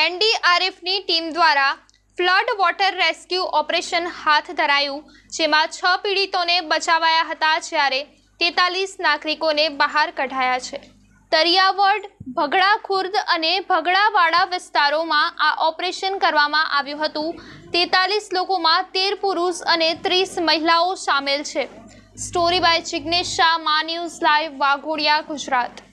એનડીઆરએફની ટીમ દ્વારા flood water rescue operation હાથ ધરાયું જેમાં છ પીડિતોને બચાવાયા હતા જ્યારે તેતાલીસ નાગરિકોને બહાર કઢાયા છે દરિયાવડ ભગડા ખુર્દ અને ભગડાવાડા વિસ્તારોમાં આ ઓપરેશન કરવામાં આવ્યું હતું તેતાલીસ લોકોમાં તેર પુરુષ અને ત્રીસ મહિલાઓ સામેલ છે સ્ટોરી બાય જિગ્નેશ શાહ મા ન્યૂઝ લાઈવ વાઘોડિયા ગુજરાત